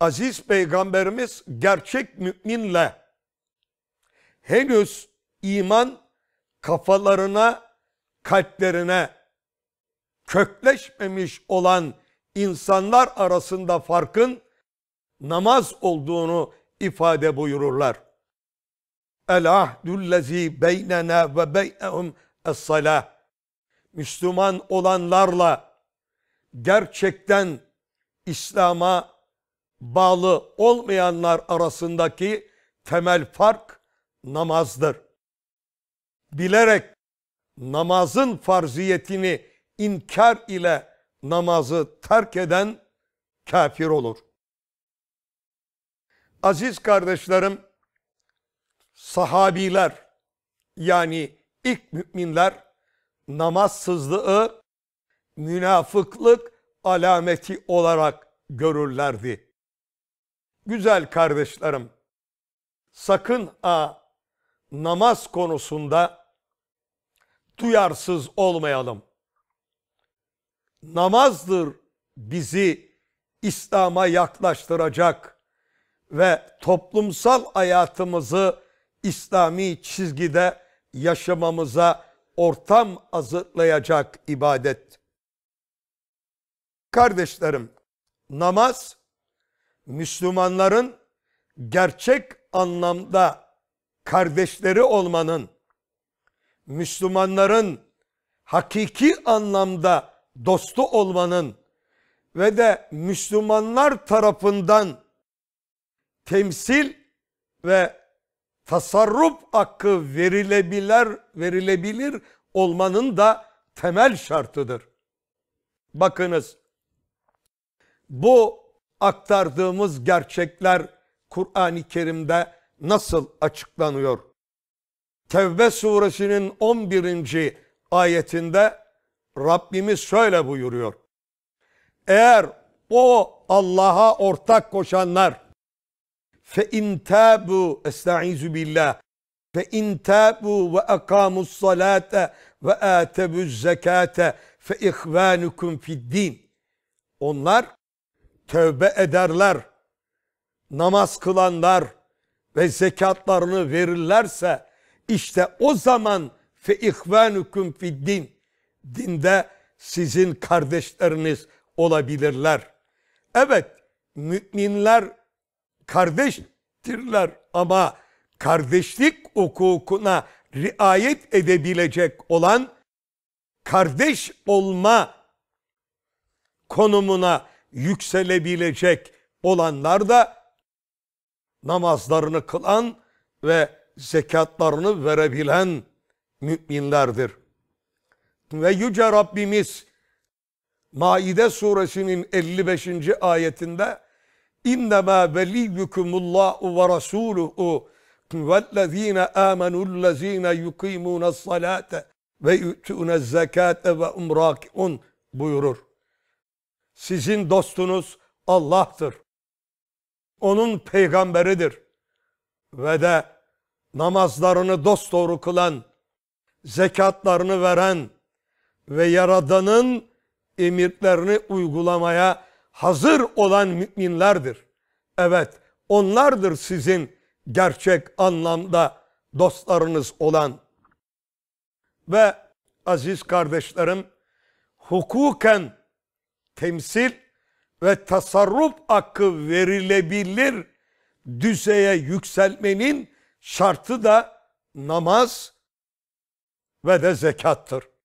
aziz peygamberimiz gerçek müminle henüz iman kafalarına, kalplerine kökleşmemiş olan insanlar arasında farkın namaz olduğunu ifade buyururlar. El ahdüllezî beynena ve beynehum es-salâh. Müslüman olanlarla gerçekten İslam'a bağlı olmayanlar arasındaki temel fark namazdır. Bilerek namazın farziyetini inkar ile namazı terk eden kafir olur. Aziz kardeşlerim, sahabiler yani ilk müminler namazsızlığı münafıklık alameti olarak görürlerdi. Güzel kardeşlerim, sakın a namaz konusunda duyarsız olmayalım. Namazdır bizi İslam'a yaklaştıracak ve toplumsal hayatımızı İslami çizgide yaşamamıza ortam hazırlayacak ibadet. Kardeşlerim, namaz Müslümanların gerçek anlamda kardeşleri olmanın, Müslümanların hakiki anlamda dostu olmanın ve de Müslümanlar tarafından temsil ve tasarruf hakkı verilebilir, verilebilir olmanın da temel şartıdır. Bakınız bu aktardığımız gerçekler Kur'an-ı Kerim'de nasıl açıklanıyor? Tevbe suresinin 11. ayetinde Rabbimiz şöyle buyuruyor. Eğer o Allah'a ortak koşanlar fe in tabu estaizu billah fe in tabu ve akamus salate ve atebuz zekate fe ihvanukum fid din onlar tövbe ederler, namaz kılanlar ve zekatlarını verirlerse işte o zaman fe ihvanukum fid dinde sizin kardeşleriniz olabilirler. Evet müminler kardeştirler ama kardeşlik hukukuna riayet edebilecek olan kardeş olma konumuna yükselebilecek olanlar da namazlarını kılan ve zekatlarını verebilen müminlerdir. Ve Yüce Rabbimiz Maide suresinin 55. ayetinde İnnemâ veliyyukumullahu ve rasûluhu vellezîne âmenullezîne yukîmûne's salâte ve yu'tûne'z zekâte ve umrâki'un buyurur. Sizin dostunuz Allah'tır. Onun peygamberidir. Ve de namazlarını dosdoğru kılan, zekatlarını veren ve Yaradan'ın emirlerini uygulamaya hazır olan müminlerdir. Evet, onlardır sizin gerçek anlamda dostlarınız olan. Ve aziz kardeşlerim, hukuken temsil ve tasarruf hakkı verilebilir düzeye yükselmenin şartı da namaz ve de zekattır.